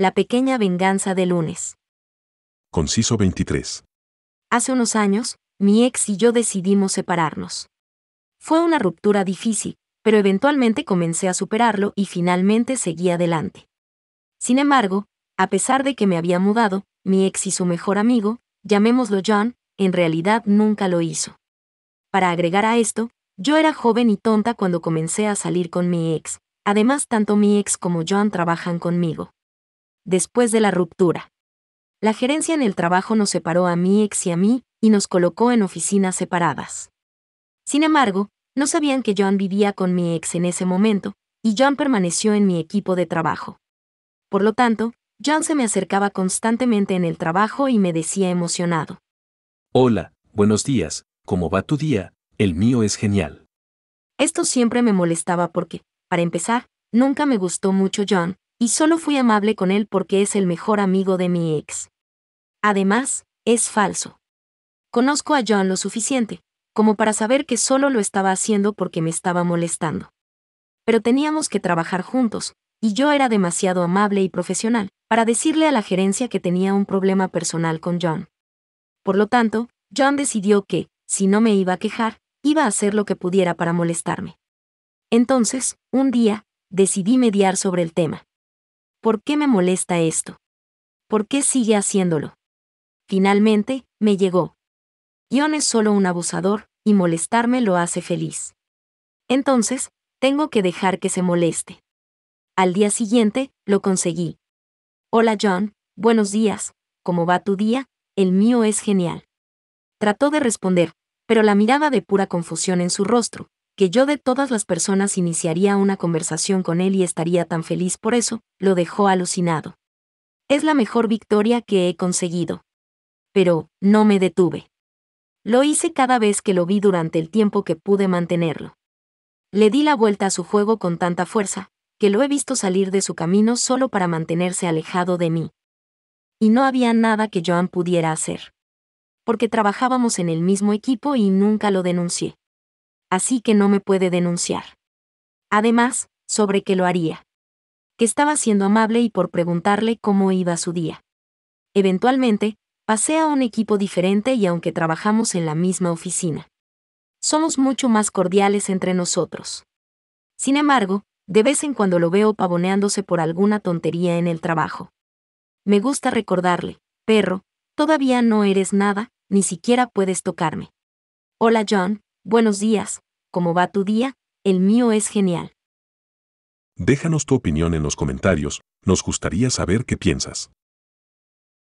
La pequeña venganza de lunes. Conciso 23. Hace unos años, mi ex y yo decidimos separarnos. Fue una ruptura difícil, pero eventualmente comencé a superarlo y finalmente seguí adelante. Sin embargo, a pesar de que me había mudado, mi ex y su mejor amigo, llamémoslo John, en realidad nunca lo hizo. Para agregar a esto, yo era joven y tonta cuando comencé a salir con mi ex, además tanto mi ex como John trabajan conmigo después de la ruptura. La gerencia en el trabajo nos separó a mi ex y a mí, y nos colocó en oficinas separadas. Sin embargo, no sabían que John vivía con mi ex en ese momento, y John permaneció en mi equipo de trabajo. Por lo tanto, John se me acercaba constantemente en el trabajo y me decía emocionado. Hola, buenos días, ¿cómo va tu día? El mío es genial. Esto siempre me molestaba porque, para empezar, nunca me gustó mucho John. Y solo fui amable con él porque es el mejor amigo de mi ex. Además, es falso. Conozco a John lo suficiente, como para saber que solo lo estaba haciendo porque me estaba molestando. Pero teníamos que trabajar juntos, y yo era demasiado amable y profesional, para decirle a la gerencia que tenía un problema personal con John. Por lo tanto, John decidió que, si no me iba a quejar, iba a hacer lo que pudiera para molestarme. Entonces, un día, decidí mediar sobre el tema. ¿Por qué me molesta esto? ¿Por qué sigue haciéndolo? Finalmente, me llegó. John es solo un abusador, y molestarme lo hace feliz. Entonces, tengo que dejar que se moleste. Al día siguiente, lo conseguí. Hola John, buenos días, ¿cómo va tu día? El mío es genial. Trató de responder, pero la mirada de pura confusión en su rostro, que yo de todas las personas iniciaría una conversación con él y estaría tan feliz por eso, lo dejó alucinado. Es la mejor victoria que he conseguido. Pero, no me detuve. Lo hice cada vez que lo vi durante el tiempo que pude mantenerlo. Le di la vuelta a su juego con tanta fuerza, que lo he visto salir de su camino solo para mantenerse alejado de mí. Y no había nada que Joan pudiera hacer. Porque trabajábamos en el mismo equipo y nunca lo denuncié así que no me puede denunciar. Además, sobre qué lo haría. Que estaba siendo amable y por preguntarle cómo iba su día. Eventualmente, pasé a un equipo diferente y aunque trabajamos en la misma oficina. Somos mucho más cordiales entre nosotros. Sin embargo, de vez en cuando lo veo pavoneándose por alguna tontería en el trabajo. Me gusta recordarle, perro, todavía no eres nada, ni siquiera puedes tocarme. Hola John, Buenos días, ¿cómo va tu día? El mío es genial. Déjanos tu opinión en los comentarios, nos gustaría saber qué piensas.